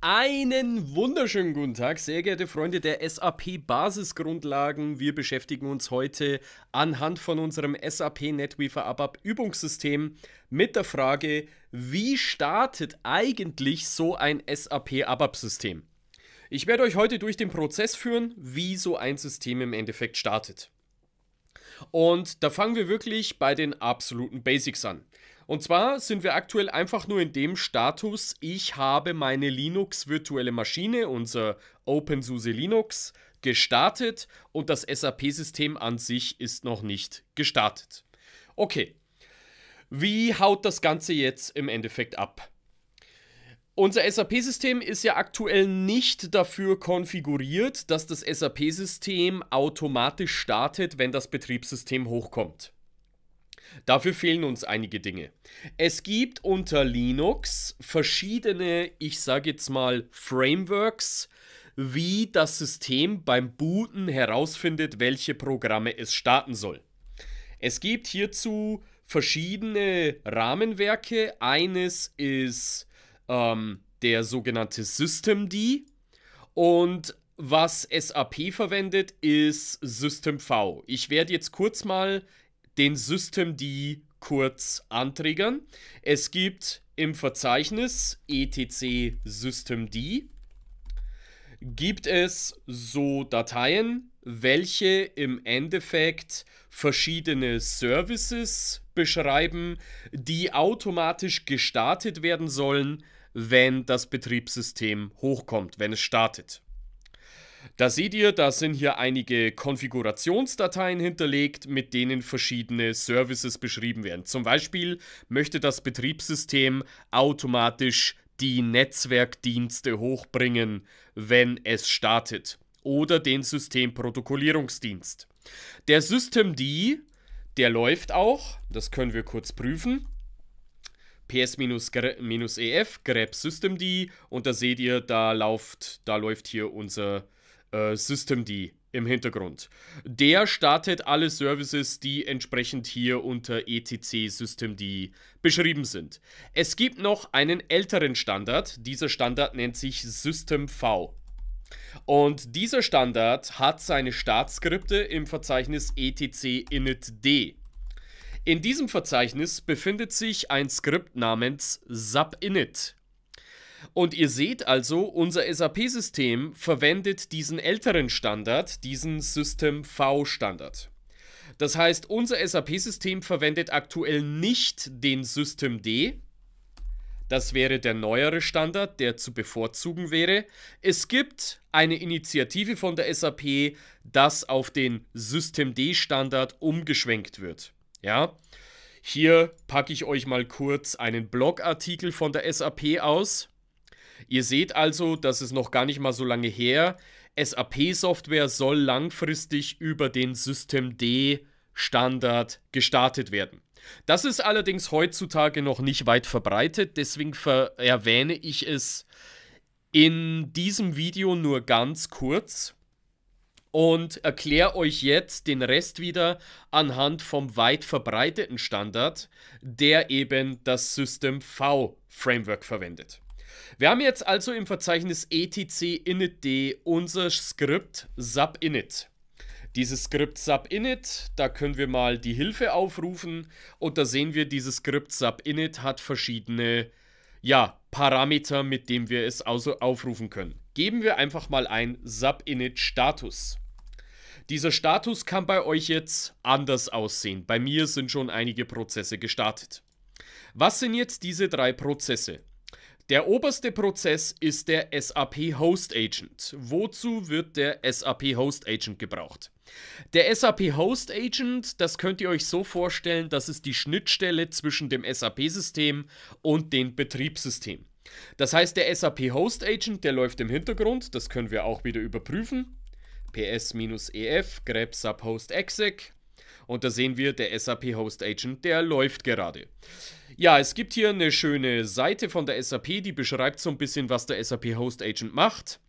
Einen wunderschönen guten Tag, sehr geehrte Freunde der SAP Basisgrundlagen. Wir beschäftigen uns heute anhand von unserem SAP NetWeaver ABAP Übungssystem mit der Frage, wie startet eigentlich so ein SAP ABAP System? Ich werde euch heute durch den Prozess führen, wie so ein System im Endeffekt startet. Und da fangen wir wirklich bei den absoluten Basics an. Und zwar sind wir aktuell einfach nur in dem Status, ich habe meine Linux-virtuelle Maschine, unser OpenSUSE Linux, gestartet und das SAP-System an sich ist noch nicht gestartet. Okay, wie haut das Ganze jetzt im Endeffekt ab? Unser SAP-System ist ja aktuell nicht dafür konfiguriert, dass das SAP-System automatisch startet, wenn das Betriebssystem hochkommt. Dafür fehlen uns einige Dinge. Es gibt unter Linux verschiedene, ich sage jetzt mal, Frameworks, wie das System beim Booten herausfindet, welche Programme es starten soll. Es gibt hierzu verschiedene Rahmenwerke. Eines ist ähm, der sogenannte Systemd und was SAP verwendet, ist SystemV. Ich werde jetzt kurz mal den Systemd kurz anträgern. Es gibt im Verzeichnis etc systemd gibt es so Dateien, welche im Endeffekt verschiedene Services beschreiben, die automatisch gestartet werden sollen, wenn das Betriebssystem hochkommt, wenn es startet. Da seht ihr, da sind hier einige Konfigurationsdateien hinterlegt, mit denen verschiedene Services beschrieben werden. Zum Beispiel möchte das Betriebssystem automatisch die Netzwerkdienste hochbringen, wenn es startet. Oder den Systemprotokollierungsdienst. Der Systemd, der läuft auch, das können wir kurz prüfen ps-ef e grep systemd und da seht ihr, da läuft, da läuft hier unser äh, Systemd im Hintergrund. Der startet alle Services, die entsprechend hier unter etc Systemd beschrieben sind. Es gibt noch einen älteren Standard. Dieser Standard nennt sich Systemv. Und dieser Standard hat seine Startskripte im Verzeichnis etc initd. In diesem Verzeichnis befindet sich ein Skript namens subinit. Und ihr seht also, unser SAP-System verwendet diesen älteren Standard, diesen System V-Standard. Das heißt, unser SAP-System verwendet aktuell nicht den System D. Das wäre der neuere Standard, der zu bevorzugen wäre. Es gibt eine Initiative von der SAP, dass auf den System D-Standard umgeschwenkt wird. Ja. Hier packe ich euch mal kurz einen Blogartikel von der SAP aus. Ihr seht also, das ist noch gar nicht mal so lange her. SAP-Software soll langfristig über den System D Standard gestartet werden. Das ist allerdings heutzutage noch nicht weit verbreitet, deswegen ver erwähne ich es in diesem Video nur ganz kurz und erkläre euch jetzt den Rest wieder anhand vom weit verbreiteten Standard, der eben das System V Framework verwendet. Wir haben jetzt also im Verzeichnis etc init.d unser Skript subinit. Dieses Skript subinit, da können wir mal die Hilfe aufrufen und da sehen wir, dieses Skript subinit hat verschiedene ja, Parameter, mit denen wir es also aufrufen können. Geben wir einfach mal ein subinit Status. Dieser Status kann bei euch jetzt anders aussehen. Bei mir sind schon einige Prozesse gestartet. Was sind jetzt diese drei Prozesse? Der oberste Prozess ist der SAP Host Agent. Wozu wird der SAP Host Agent gebraucht? Der SAP Host Agent, das könnt ihr euch so vorstellen, das ist die Schnittstelle zwischen dem SAP-System und dem Betriebssystem. Das heißt, der SAP Host Agent, der läuft im Hintergrund, das können wir auch wieder überprüfen. ps-ef grep subhost exec und da sehen wir, der SAP Host Agent, der läuft gerade. Ja, es gibt hier eine schöne Seite von der SAP, die beschreibt so ein bisschen, was der SAP Host Agent macht.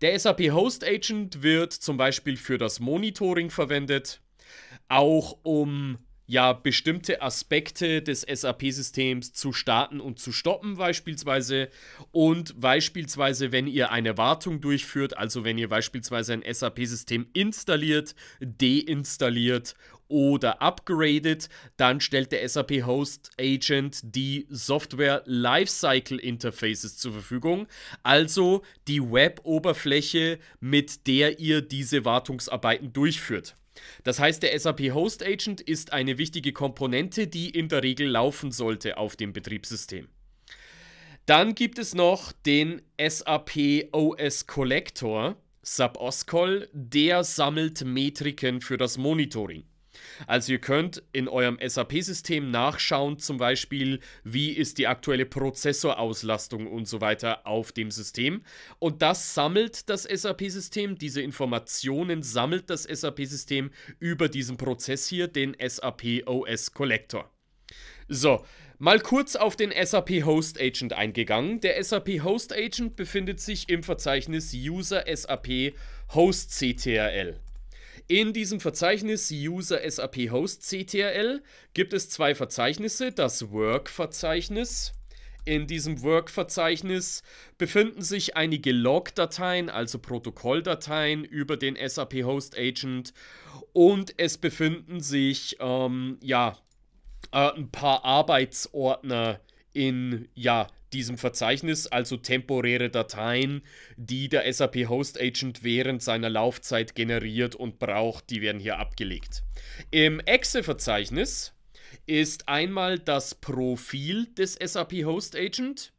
Der SAP Host Agent wird zum Beispiel für das Monitoring verwendet, auch um ja bestimmte Aspekte des SAP-Systems zu starten und zu stoppen beispielsweise und beispielsweise, wenn ihr eine Wartung durchführt, also wenn ihr beispielsweise ein SAP-System installiert, deinstalliert oder upgradet, dann stellt der SAP Host Agent die Software Lifecycle Interfaces zur Verfügung, also die Web-Oberfläche, mit der ihr diese Wartungsarbeiten durchführt. Das heißt, der SAP Host Agent ist eine wichtige Komponente, die in der Regel laufen sollte auf dem Betriebssystem. Dann gibt es noch den SAP OS Collector, SAP OSCOL, der sammelt Metriken für das Monitoring. Also ihr könnt in eurem SAP-System nachschauen, zum Beispiel, wie ist die aktuelle Prozessorauslastung und so weiter auf dem System. Und das sammelt das SAP-System, diese Informationen sammelt das SAP-System über diesen Prozess hier, den SAP OS Collector. So, mal kurz auf den SAP Host Agent eingegangen. Der SAP Host Agent befindet sich im Verzeichnis User SAP Host CTRL. In diesem Verzeichnis User SAP Host CTRL gibt es zwei Verzeichnisse, das Work-Verzeichnis. In diesem Work-Verzeichnis befinden sich einige Log-Dateien, also Protokolldateien über den SAP Host Agent und es befinden sich ähm, ja, äh, ein paar Arbeitsordner in ja, diesem Verzeichnis, also temporäre Dateien, die der SAP Host Agent während seiner Laufzeit generiert und braucht, die werden hier abgelegt. Im Exe-Verzeichnis ist einmal das Profil des SAP Host Agent,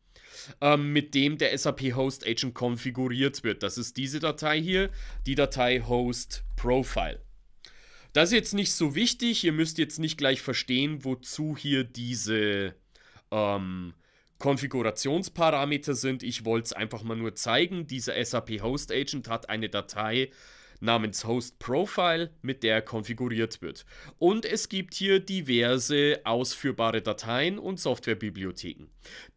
ähm, mit dem der SAP Host Agent konfiguriert wird. Das ist diese Datei hier, die Datei Host Profile. Das ist jetzt nicht so wichtig, ihr müsst jetzt nicht gleich verstehen, wozu hier diese ähm, Konfigurationsparameter sind. Ich wollte es einfach mal nur zeigen. Dieser SAP Host Agent hat eine Datei namens Host Profile, mit der er konfiguriert wird. Und es gibt hier diverse ausführbare Dateien und Softwarebibliotheken.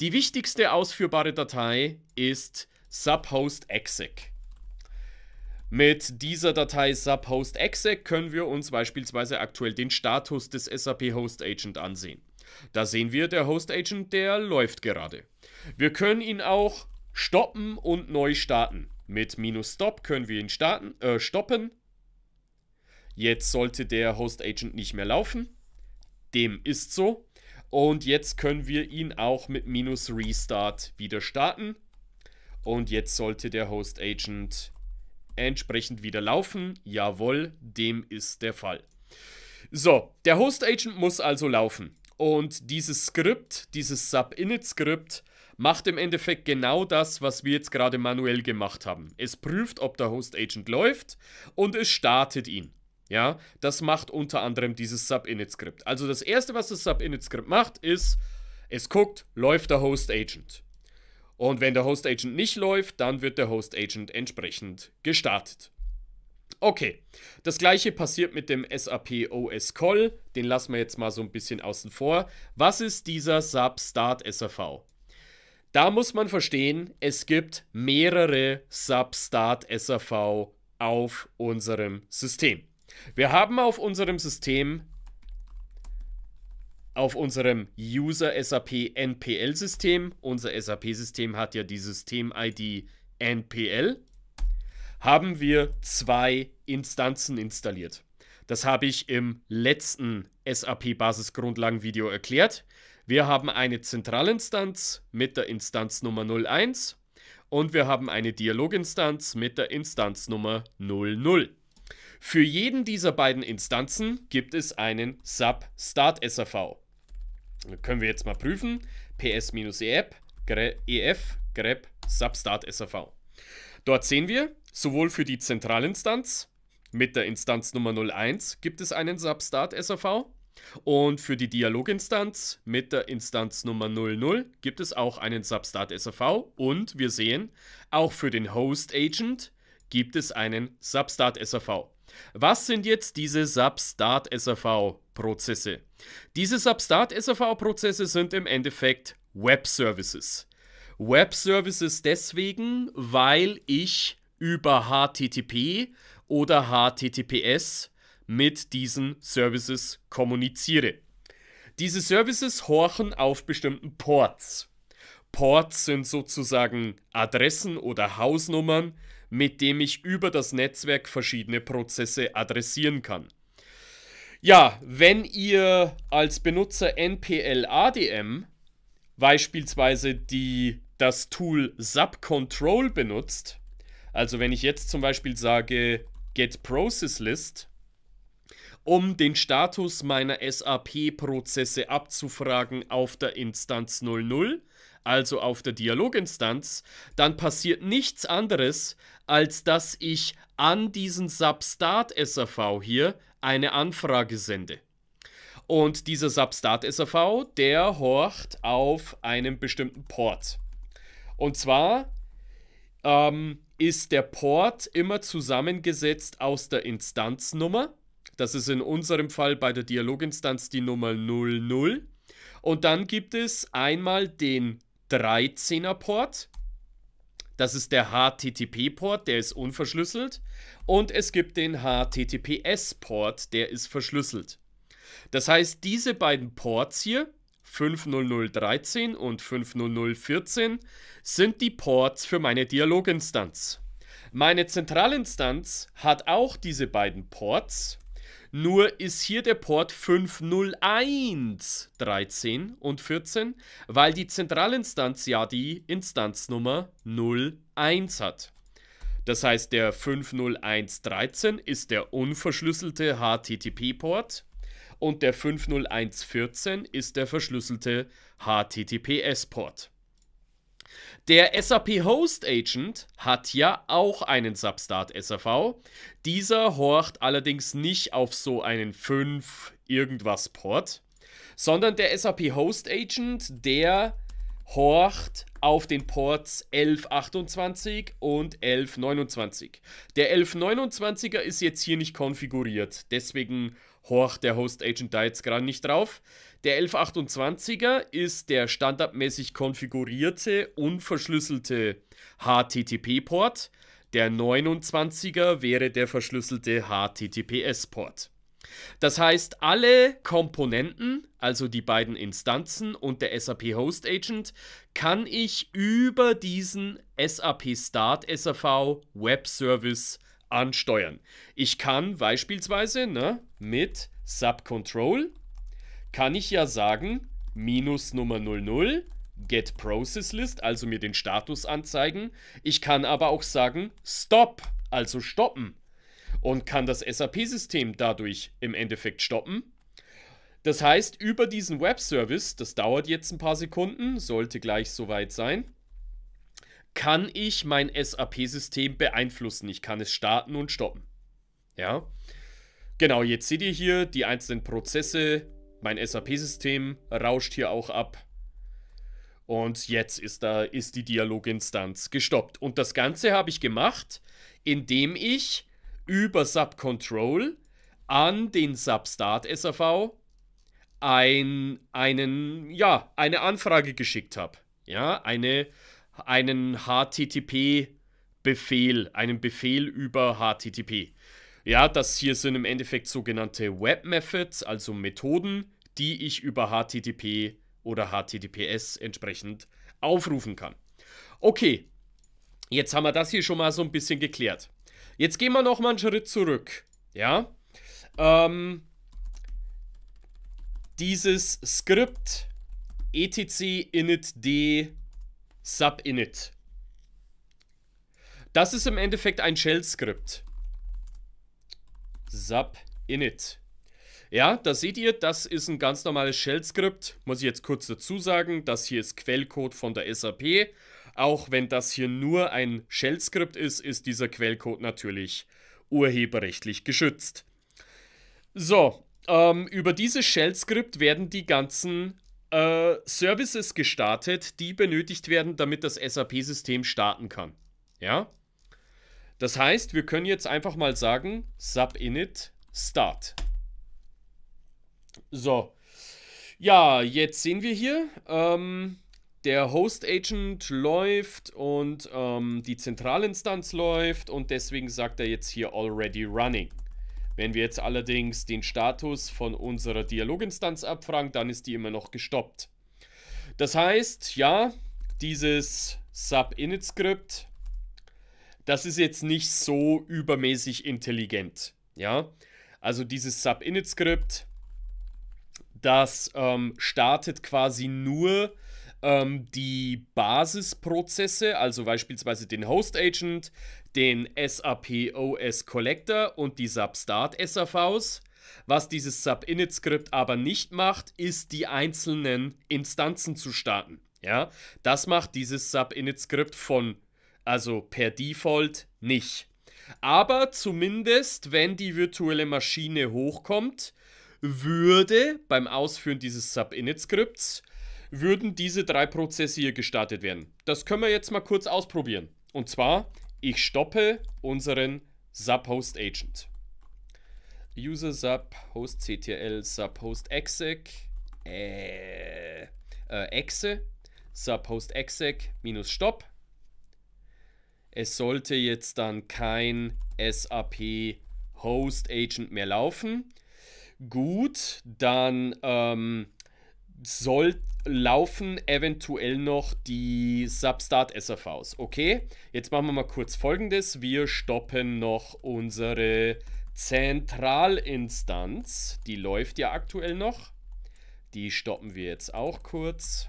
Die wichtigste ausführbare Datei ist subhost.exec. Mit dieser Datei subhost.exec können wir uns beispielsweise aktuell den Status des SAP Host Agent ansehen. Da sehen wir, der Host Agent, der läuft gerade. Wir können ihn auch stoppen und neu starten. Mit minus Stop können wir ihn starten, äh, stoppen. Jetzt sollte der Host Agent nicht mehr laufen. Dem ist so. Und jetzt können wir ihn auch mit minus Restart wieder starten. Und jetzt sollte der Host Agent entsprechend wieder laufen. Jawohl, dem ist der Fall. So, der Host Agent muss also laufen. Und dieses Skript, dieses Sub-Init-Skript, macht im Endeffekt genau das, was wir jetzt gerade manuell gemacht haben. Es prüft, ob der Host Agent läuft und es startet ihn. Ja, das macht unter anderem dieses Sub-Init-Skript. Also das erste, was das Sub-Init-Skript macht, ist, es guckt, läuft der Host Agent. Und wenn der Host Agent nicht läuft, dann wird der Host Agent entsprechend gestartet. Okay, das gleiche passiert mit dem SAP OS Call, den lassen wir jetzt mal so ein bisschen außen vor. Was ist dieser SAP Start SAV? Da muss man verstehen, es gibt mehrere SAP Start SAV auf unserem System. Wir haben auf unserem System auf unserem User SAP NPL System, unser SAP System hat ja die System ID NPL haben wir zwei Instanzen installiert. Das habe ich im letzten SAP-Basisgrundlagen-Video erklärt. Wir haben eine Zentralinstanz mit der Instanz Nummer 01 und wir haben eine Dialoginstanz mit der Instanz Nummer 00. Für jeden dieser beiden Instanzen gibt es einen Sub-Start-SAV. Können wir jetzt mal prüfen. ps-ef e grep substart-sav. Dort sehen wir, Sowohl für die Zentralinstanz mit der Instanz Nummer 01 gibt es einen Substart SAV und für die Dialoginstanz mit der Instanz Nummer 00 gibt es auch einen Substart SAV und wir sehen, auch für den Host Agent gibt es einen Substart SAV. Was sind jetzt diese Substart SAV Prozesse? Diese Substart SAV Prozesse sind im Endeffekt Web Services. Web Services deswegen, weil ich über HTTP oder HTTPS mit diesen Services kommuniziere. Diese Services horchen auf bestimmten Ports. Ports sind sozusagen Adressen oder Hausnummern, mit dem ich über das Netzwerk verschiedene Prozesse adressieren kann. Ja, wenn ihr als Benutzer NPL ADM beispielsweise die, das Tool Subcontrol benutzt, also wenn ich jetzt zum Beispiel sage get process list, um den Status meiner SAP-Prozesse abzufragen auf der Instanz 00, also auf der Dialoginstanz, dann passiert nichts anderes, als dass ich an diesen Substat SAV hier eine Anfrage sende. Und dieser Substat SAV, der horcht auf einem bestimmten Port. Und zwar ähm, ist der Port immer zusammengesetzt aus der Instanznummer. Das ist in unserem Fall bei der Dialoginstanz die Nummer 00. Und dann gibt es einmal den 13er Port. Das ist der HTTP-Port, der ist unverschlüsselt. Und es gibt den HTTPS-Port, der ist verschlüsselt. Das heißt, diese beiden Ports hier, 50013 und 50014 sind die Ports für meine Dialoginstanz. Meine Zentralinstanz hat auch diese beiden Ports, nur ist hier der Port 50113 und 14, weil die Zentralinstanz ja die Instanznummer 01 hat. Das heißt, der 50113 ist der unverschlüsselte HTTP-Port und der 50114 ist der verschlüsselte HTTPS-Port. Der SAP Host Agent hat ja auch einen Substart SAV. Dieser horcht allerdings nicht auf so einen 5 irgendwas Port, sondern der SAP Host Agent, der horcht auf den Ports 1128 und 1129. Der 1129er ist jetzt hier nicht konfiguriert, deswegen Horch, der Host Agent da jetzt gerade nicht drauf. Der 1128er ist der standardmäßig konfigurierte, unverschlüsselte HTTP-Port. Der 29er wäre der verschlüsselte HTTPS-Port. Das heißt, alle Komponenten, also die beiden Instanzen und der SAP Host Agent, kann ich über diesen SAP Start SAV Web Service ansteuern. Ich kann beispielsweise ne, mit Subcontrol kann ich ja sagen, minus Nummer 00, get process list, also mir den Status anzeigen. Ich kann aber auch sagen, stop, also stoppen. Und kann das SAP-System dadurch im Endeffekt stoppen. Das heißt, über diesen Webservice, das dauert jetzt ein paar Sekunden, sollte gleich soweit sein, kann ich mein SAP-System beeinflussen. Ich kann es starten und stoppen. Ja. Genau, jetzt seht ihr hier die einzelnen Prozesse. Mein SAP-System rauscht hier auch ab. Und jetzt ist da ist die Dialoginstanz gestoppt. Und das Ganze habe ich gemacht, indem ich über Subcontrol an den Substart SAV ein, einen, ja, eine Anfrage geschickt habe. Ja, eine einen HTTP-Befehl, einen Befehl über HTTP. Ja, das hier sind im Endeffekt sogenannte Web Methods, also Methoden, die ich über HTTP oder HTTPS entsprechend aufrufen kann. Okay, jetzt haben wir das hier schon mal so ein bisschen geklärt. Jetzt gehen wir noch mal einen Schritt zurück. Ja, ähm, dieses Skript etc init d subinit. Das ist im Endeffekt ein Shell-Skript. Subinit. Ja, da seht ihr, das ist ein ganz normales Shell-Skript. Muss ich jetzt kurz dazu sagen, das hier ist Quellcode von der SAP. Auch wenn das hier nur ein Shell-Skript ist, ist dieser Quellcode natürlich urheberrechtlich geschützt. So, ähm, über dieses Shell-Skript werden die ganzen äh, Services gestartet, die benötigt werden, damit das SAP-System starten kann. Ja? Das heißt, wir können jetzt einfach mal sagen, subinit start. So. Ja, jetzt sehen wir hier, ähm, der Host Agent läuft und ähm, die Zentralinstanz läuft und deswegen sagt er jetzt hier already running. Wenn wir jetzt allerdings den Status von unserer Dialoginstanz abfragen, dann ist die immer noch gestoppt. Das heißt, ja, dieses Sub-Init-Skript, das ist jetzt nicht so übermäßig intelligent. Ja, also dieses Sub-Init-Skript, das ähm, startet quasi nur ähm, die Basisprozesse, also beispielsweise den Host Agent, den SAP OS Collector und die Substart SAVs. Was dieses Subinit-Skript aber nicht macht, ist die einzelnen Instanzen zu starten. Ja, das macht dieses Subinit-Skript von, also per Default nicht. Aber zumindest, wenn die virtuelle Maschine hochkommt, würde beim Ausführen dieses Subinit-Skripts, würden diese drei Prozesse hier gestartet werden. Das können wir jetzt mal kurz ausprobieren. Und zwar ich stoppe unseren Subhost Agent. User sub host ctl sub host exec äh, äh, exe sub host exec minus Stopp. Es sollte jetzt dann kein SAP Host Agent mehr laufen. Gut, dann ähm, soll, laufen eventuell noch die Substart-SRVs. Okay, jetzt machen wir mal kurz folgendes. Wir stoppen noch unsere Zentralinstanz. Die läuft ja aktuell noch. Die stoppen wir jetzt auch kurz.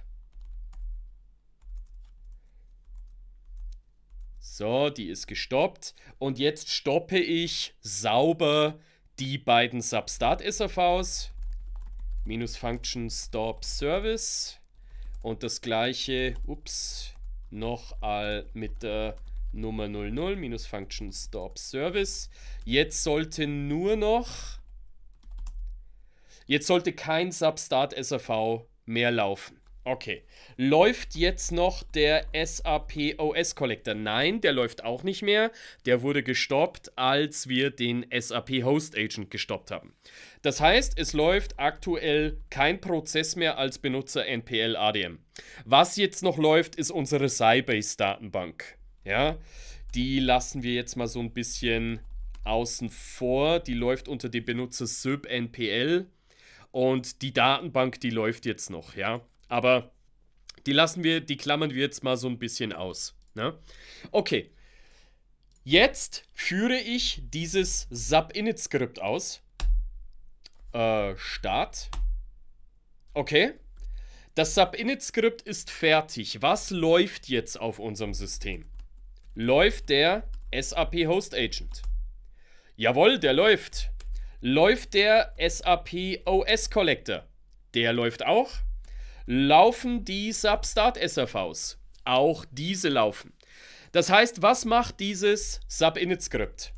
So, die ist gestoppt. Und jetzt stoppe ich sauber die beiden Substart-SRVs minus Function Stop Service und das gleiche, ups, noch all mit der Nummer 00 minus Function Stop Service. Jetzt sollte nur noch, jetzt sollte kein Substart srv mehr laufen. Okay. Läuft jetzt noch der SAP OS Collector? Nein, der läuft auch nicht mehr. Der wurde gestoppt, als wir den SAP Host Agent gestoppt haben. Das heißt, es läuft aktuell kein Prozess mehr als Benutzer NPL ADM. Was jetzt noch läuft, ist unsere Sybase Datenbank. Ja, die lassen wir jetzt mal so ein bisschen außen vor. Die läuft unter dem Benutzer NPL. Und die Datenbank, die läuft jetzt noch, ja. Aber die lassen wir, die klammern wir jetzt mal so ein bisschen aus. Ne? Okay. Jetzt führe ich dieses subinit skript aus. Äh, Start. Okay. Das subinit skript ist fertig. Was läuft jetzt auf unserem System? Läuft der SAP Host Agent? Jawohl, der läuft. Läuft der SAP OS Collector? Der läuft auch laufen die Substart-SRVs. Auch diese laufen. Das heißt, was macht dieses Subinit-Skript?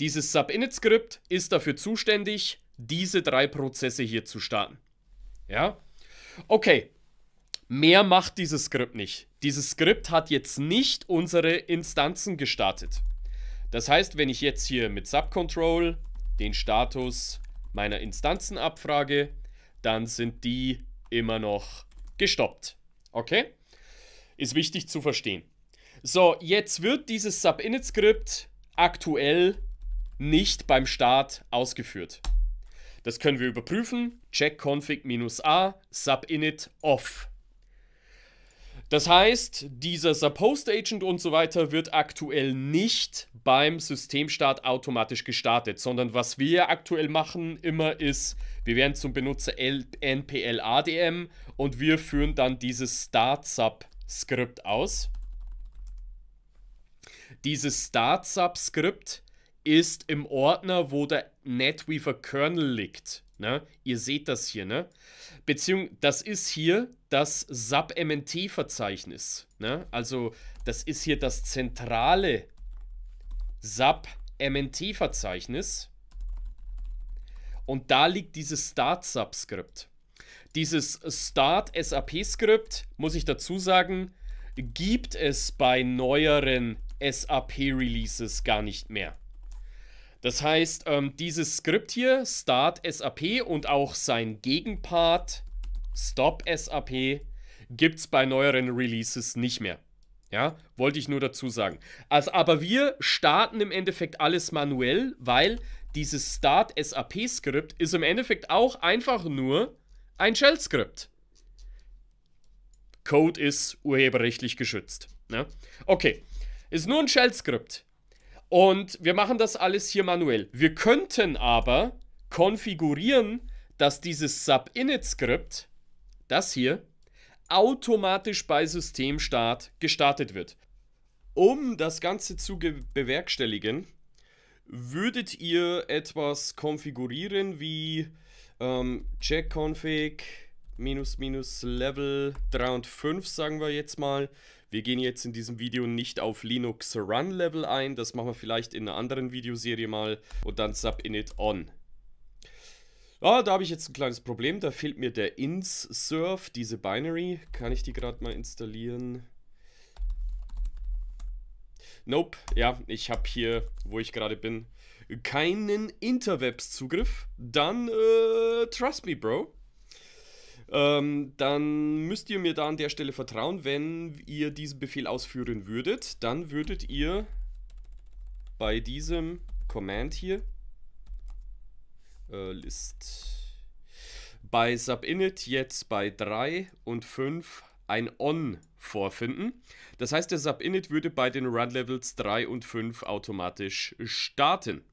Dieses Subinit-Skript ist dafür zuständig, diese drei Prozesse hier zu starten. Ja? Okay. Mehr macht dieses Skript nicht. Dieses Skript hat jetzt nicht unsere Instanzen gestartet. Das heißt, wenn ich jetzt hier mit Subcontrol den Status meiner Instanzen abfrage, dann sind die immer noch gestoppt. Okay? Ist wichtig zu verstehen. So, jetzt wird dieses Subinit-Skript aktuell nicht beim Start ausgeführt. Das können wir überprüfen. Check config-a subinit off. Das heißt, dieser Subhost Agent und so weiter wird aktuell nicht beim Systemstart automatisch gestartet, sondern was wir aktuell machen immer ist, wir werden zum Benutzer npladm und wir führen dann dieses start skript aus. Dieses start skript ist im Ordner, wo der NetWeaver Kernel liegt. Ne? Ihr seht das hier, ne? Beziehung, das ist hier das submnt verzeichnis Ne? Also, das ist hier das zentrale Sub-MNT-Verzeichnis. Und da liegt dieses Start-Sub-Skript. Dieses Start-SAP-Skript, muss ich dazu sagen, gibt es bei neueren SAP-Releases gar nicht mehr. Das heißt, ähm, dieses Skript hier, Start SAP und auch sein Gegenpart, Stop SAP, gibt es bei neueren Releases nicht mehr. Ja, wollte ich nur dazu sagen. Also, aber wir starten im Endeffekt alles manuell, weil dieses Start-SAP-Skript ist im Endeffekt auch einfach nur ein Shell-Skript. Code ist urheberrechtlich geschützt. Ne? Okay, ist nur ein Shell-Skript. Und wir machen das alles hier manuell. Wir könnten aber konfigurieren, dass dieses Subinit-Skript, das hier, automatisch bei Systemstart gestartet wird. Um das Ganze zu bewerkstelligen, Würdet ihr etwas konfigurieren wie ähm, checkconfig minus minus Level 3 und 5, sagen wir jetzt mal. Wir gehen jetzt in diesem Video nicht auf Linux Run Level ein, das machen wir vielleicht in einer anderen Videoserie mal und dann subinit on. Ah, da habe ich jetzt ein kleines Problem, da fehlt mir der inserf, diese Binary. Kann ich die gerade mal installieren? Nope, ja, ich habe hier, wo ich gerade bin, keinen Interwebs-Zugriff. Dann, äh, trust me, Bro. Ähm, dann müsst ihr mir da an der Stelle vertrauen, wenn ihr diesen Befehl ausführen würdet, dann würdet ihr bei diesem Command hier äh, List bei Subinit jetzt bei 3 und 5 ein On vorfinden. Das heißt, der Subinit würde bei den Run-Levels 3 und 5 automatisch starten.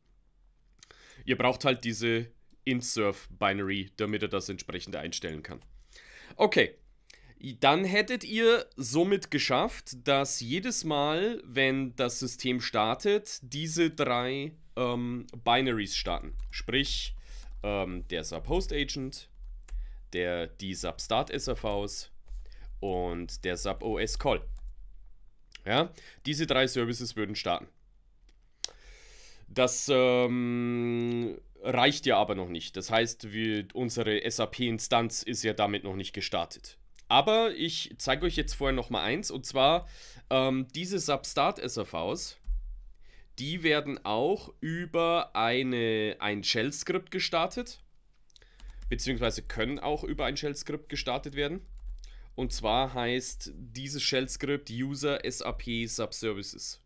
Ihr braucht halt diese Inserv-Binary, damit er das entsprechend einstellen kann. Okay, dann hättet ihr somit geschafft, dass jedes Mal, wenn das System startet, diese drei ähm, Binaries starten. Sprich, ähm, der Subhost agent der, die Substart start srvs und der SubOS Call. Ja, diese drei Services würden starten. Das ähm, reicht ja aber noch nicht. Das heißt, wir, unsere SAP-Instanz ist ja damit noch nicht gestartet. Aber ich zeige euch jetzt vorher nochmal eins, und zwar ähm, diese Substart-SAVs, die werden auch über eine, ein Shell-Skript gestartet, beziehungsweise können auch über ein Shell-Skript gestartet werden. Und zwar heißt dieses Shell-Skript User SAP Subservices.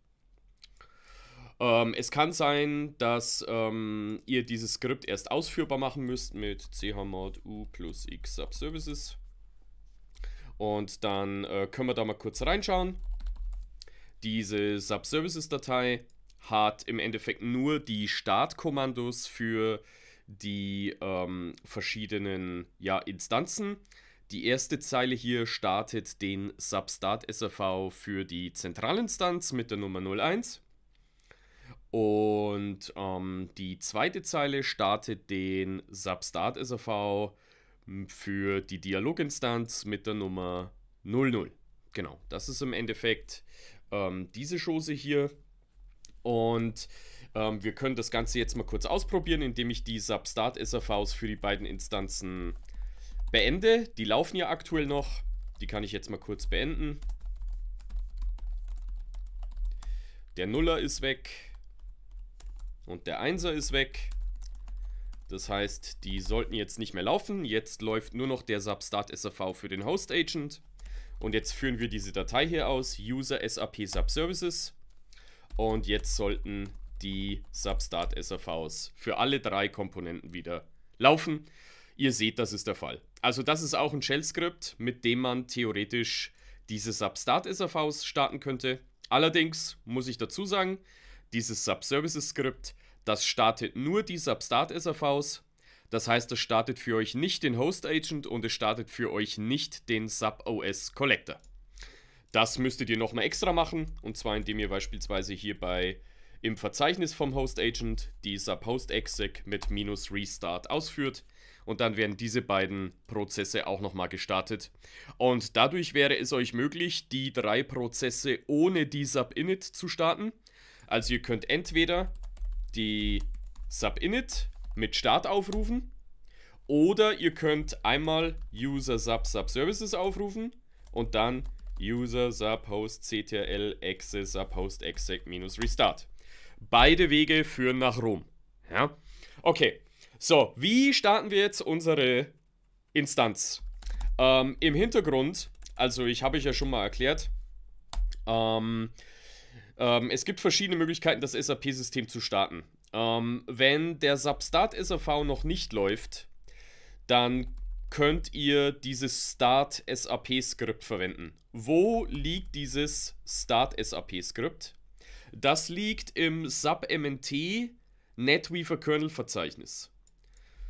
Ähm, es kann sein, dass ähm, ihr dieses Skript erst ausführbar machen müsst mit chmod u plus x Subservices. Und dann äh, können wir da mal kurz reinschauen. Diese Subservices-Datei hat im Endeffekt nur die Startkommandos für die ähm, verschiedenen ja, Instanzen. Die erste Zeile hier startet den Substart SRV für die Zentralinstanz mit der Nummer 01. Und ähm, die zweite Zeile startet den Substart SRV hm, für die Dialoginstanz mit der Nummer 00. Genau, das ist im Endeffekt ähm, diese Chose hier. Und ähm, wir können das Ganze jetzt mal kurz ausprobieren, indem ich die Substart SRVs für die beiden Instanzen beende. Die laufen ja aktuell noch. Die kann ich jetzt mal kurz beenden. Der Nuller ist weg. Und der Einser ist weg. Das heißt, die sollten jetzt nicht mehr laufen. Jetzt läuft nur noch der Substart SAV für den Host Agent. Und jetzt führen wir diese Datei hier aus, user SAP Subservices. Und jetzt sollten die Substart SAVs für alle drei Komponenten wieder laufen. Ihr seht, das ist der Fall also das ist auch ein Shell-Skript, mit dem man theoretisch diese Substart-SAVs starten könnte. Allerdings muss ich dazu sagen, dieses Subservices-Skript, das startet nur die Substart-SAVs. Das heißt, es startet für euch nicht den Host-Agent und es startet für euch nicht den Sub-OS-Collector. Das müsstet ihr nochmal extra machen, und zwar indem ihr beispielsweise hier bei im Verzeichnis vom Host Agent die sub host exec mit minus restart ausführt und dann werden diese beiden Prozesse auch nochmal gestartet. Und dadurch wäre es euch möglich, die drei Prozesse ohne die Subinit zu starten. Also ihr könnt entweder die Subinit mit Start aufrufen oder ihr könnt einmal user sub sub services aufrufen und dann user sub host ctl exe sub host exec minus restart. Beide Wege führen nach Rom. Ja? Okay, so, wie starten wir jetzt unsere Instanz? Ähm, Im Hintergrund, also ich habe ich ja schon mal erklärt, ähm, ähm, es gibt verschiedene Möglichkeiten, das SAP-System zu starten. Ähm, wenn der Substart SAV noch nicht läuft, dann könnt ihr dieses Start SAP-Skript verwenden. Wo liegt dieses Start SAP-Skript? Das liegt im SubMNT NetWeaver Kernel Verzeichnis.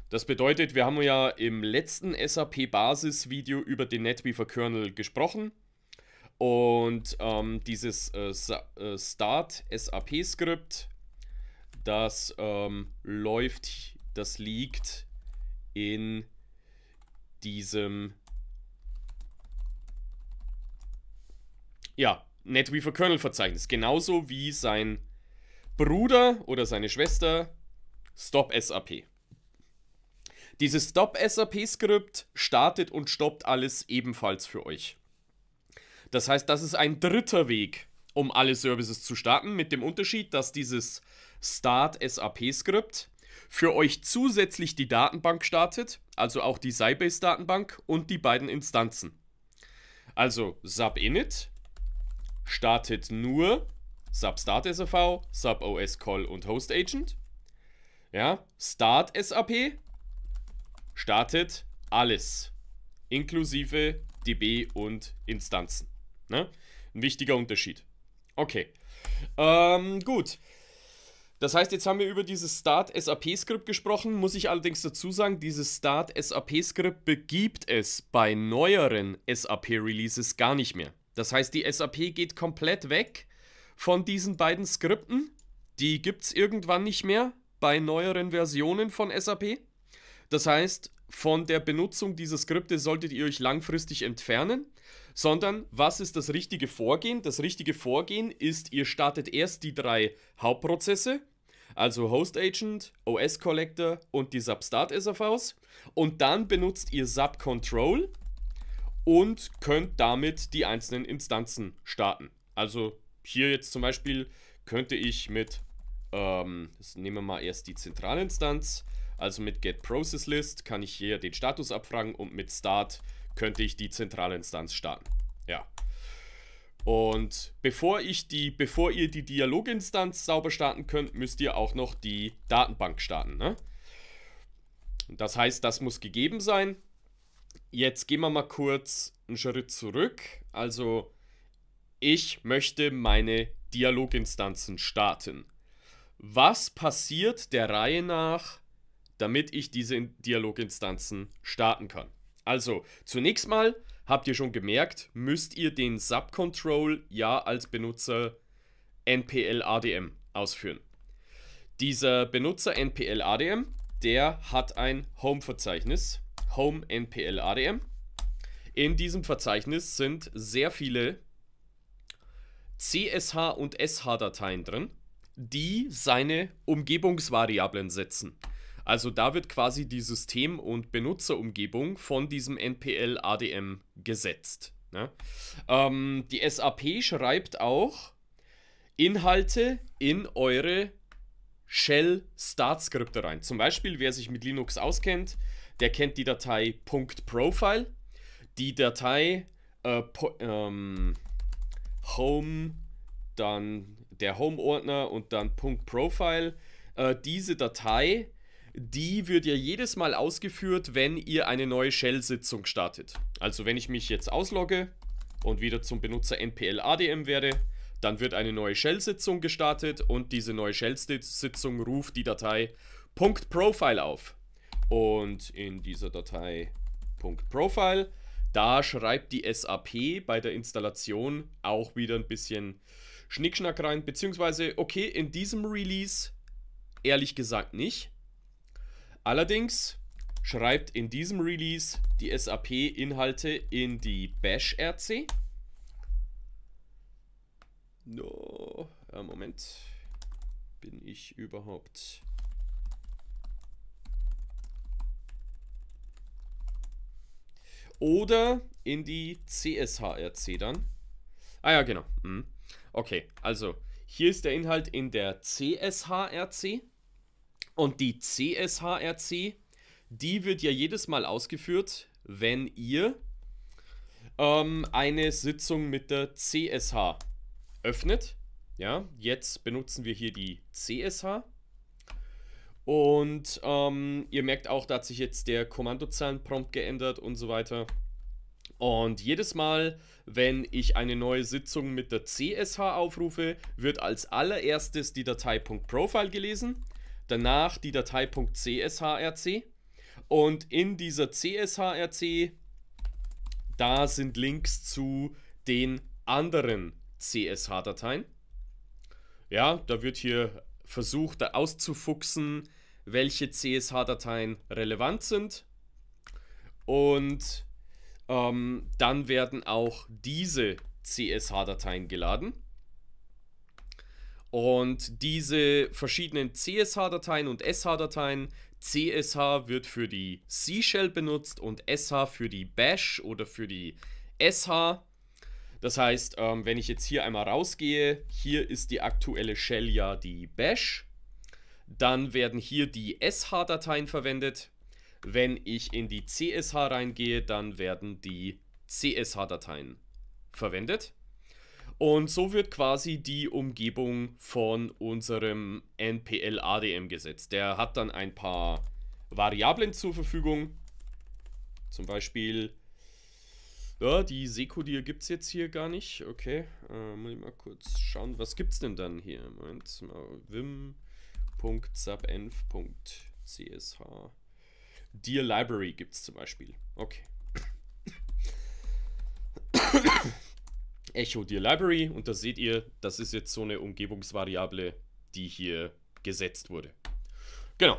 Das bedeutet, wir haben ja im letzten SAP-Basis-Video über den NetBeaver Kernel gesprochen. Und ähm, dieses äh, äh Start SAP-Skript, das ähm, läuft, das liegt in diesem ja, NetWeaver Kernel Verzeichnis. Genauso wie sein Bruder oder seine Schwester Stop SAP. Dieses Stop-SAP-Skript startet und stoppt alles ebenfalls für euch. Das heißt, das ist ein dritter Weg, um alle Services zu starten, mit dem Unterschied, dass dieses Start-SAP-Skript für euch zusätzlich die Datenbank startet, also auch die Sybase-Datenbank und die beiden Instanzen. Also SAP-Init startet nur start sv sub sub-os-call und host-agent. Ja, start-sap startet alles, inklusive DB und Instanzen. Ne? Ein wichtiger Unterschied. Okay, ähm, gut. Das heißt, jetzt haben wir über dieses Start-SAP-Skript gesprochen. Muss ich allerdings dazu sagen, dieses Start-SAP-Skript begibt es bei neueren SAP-Releases gar nicht mehr. Das heißt, die SAP geht komplett weg von diesen beiden Skripten. Die gibt es irgendwann nicht mehr bei neueren Versionen von SAP. Das heißt, von der Benutzung dieser Skripte solltet ihr euch langfristig entfernen, sondern was ist das richtige Vorgehen? Das richtige Vorgehen ist, ihr startet erst die drei Hauptprozesse, also Host Agent, OS Collector und die Substart SAVs und dann benutzt ihr Subcontrol und könnt damit die einzelnen Instanzen starten. Also hier jetzt zum Beispiel könnte ich mit, ähm, nehmen wir mal erst die Zentralinstanz, Instanz, also mit getProcessList kann ich hier den Status abfragen und mit Start könnte ich die zentrale Instanz starten. Ja. Und bevor, ich die, bevor ihr die Dialoginstanz sauber starten könnt, müsst ihr auch noch die Datenbank starten. Ne? Das heißt, das muss gegeben sein. Jetzt gehen wir mal kurz einen Schritt zurück. Also ich möchte meine Dialoginstanzen starten. Was passiert der Reihe nach, damit ich diese Dialoginstanzen starten kann. Also, zunächst mal habt ihr schon gemerkt, müsst ihr den Subcontrol ja als Benutzer NPL ADM ausführen. Dieser Benutzer NPL ADM, der hat ein Home-Verzeichnis, Home NPL ADM. In diesem Verzeichnis sind sehr viele CSH und SH-Dateien drin, die seine Umgebungsvariablen setzen. Also da wird quasi die System- und Benutzerumgebung von diesem NPL-ADM gesetzt. Ne? Ähm, die SAP schreibt auch Inhalte in eure Shell-Startskripte rein. Zum Beispiel, wer sich mit Linux auskennt, der kennt die Datei .profile, die Datei äh, ähm, home, dann der Home-Ordner und dann .profile. Äh, diese Datei die wird ja jedes Mal ausgeführt, wenn ihr eine neue Shell-Sitzung startet. Also wenn ich mich jetzt auslogge und wieder zum Benutzer NPL ADM werde, dann wird eine neue Shell-Sitzung gestartet und diese neue Shell-Sitzung ruft die Datei .profile auf. Und in dieser Datei .profile, da schreibt die SAP bei der Installation auch wieder ein bisschen Schnickschnack rein, beziehungsweise, okay, in diesem Release ehrlich gesagt nicht. Allerdings schreibt in diesem Release die SAP Inhalte in die Bash RC. No, ja, Moment. Bin ich überhaupt oder in die CSHRC dann. Ah ja, genau. Mhm. Okay, also hier ist der Inhalt in der CSHRC und die CSHRC, die wird ja jedes Mal ausgeführt, wenn ihr ähm, eine Sitzung mit der CSH öffnet. Ja, jetzt benutzen wir hier die CSH. Und ähm, ihr merkt auch, da hat sich jetzt der Kommandozeilenprompt geändert und so weiter. Und jedes Mal, wenn ich eine neue Sitzung mit der CSH aufrufe, wird als allererstes die Datei.profile gelesen danach die Datei .cshrc und in dieser cshrc, da sind Links zu den anderen CSH-Dateien. Ja, da wird hier versucht auszufuchsen, welche CSH-Dateien relevant sind. Und ähm, dann werden auch diese CSH-Dateien geladen. Und diese verschiedenen CSH-Dateien und SH-Dateien, CSH wird für die C-Shell benutzt und SH für die Bash oder für die SH. Das heißt, ähm, wenn ich jetzt hier einmal rausgehe, hier ist die aktuelle Shell ja die Bash. Dann werden hier die SH-Dateien verwendet. Wenn ich in die CSH reingehe, dann werden die CSH-Dateien verwendet. Und so wird quasi die Umgebung von unserem NPL-ADM gesetzt. Der hat dann ein paar Variablen zur Verfügung. Zum Beispiel, ja, die Sekundier gibt es jetzt hier gar nicht. Okay, äh, muss ich mal kurz schauen, was gibt es denn dann hier? Moment, mal vim.subenv.csh. Dear Library gibt es zum Beispiel. Okay, Echo Dear Library und da seht ihr, das ist jetzt so eine Umgebungsvariable, die hier gesetzt wurde. Genau.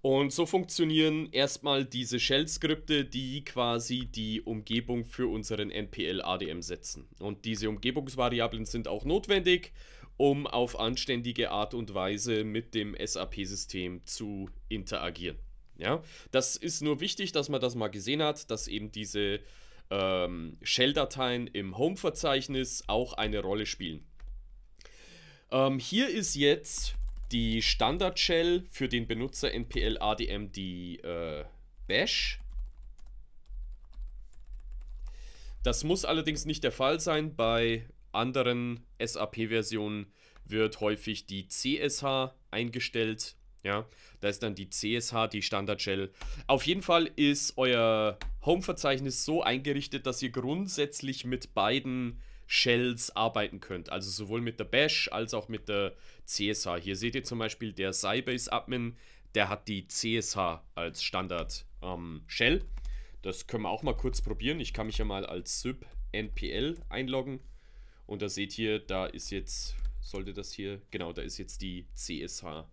Und so funktionieren erstmal diese Shell-Skripte, die quasi die Umgebung für unseren NPL-ADM setzen. Und diese Umgebungsvariablen sind auch notwendig, um auf anständige Art und Weise mit dem SAP-System zu interagieren. Ja, das ist nur wichtig, dass man das mal gesehen hat, dass eben diese ähm, Shell-Dateien im Home-Verzeichnis auch eine Rolle spielen. Ähm, hier ist jetzt die Standard-Shell für den Benutzer NPL ADM die äh, Bash. Das muss allerdings nicht der Fall sein. Bei anderen SAP-Versionen wird häufig die CSH eingestellt ja, da ist dann die CSH, die Standard-Shell. Auf jeden Fall ist euer Home-Verzeichnis so eingerichtet, dass ihr grundsätzlich mit beiden Shells arbeiten könnt. Also sowohl mit der Bash als auch mit der CSH. Hier seht ihr zum Beispiel der Sybase-Admin, der hat die CSH als Standard-Shell. Ähm, das können wir auch mal kurz probieren. Ich kann mich ja mal als sub npl einloggen. Und da seht ihr, da ist jetzt, sollte das hier, genau, da ist jetzt die CSH. shell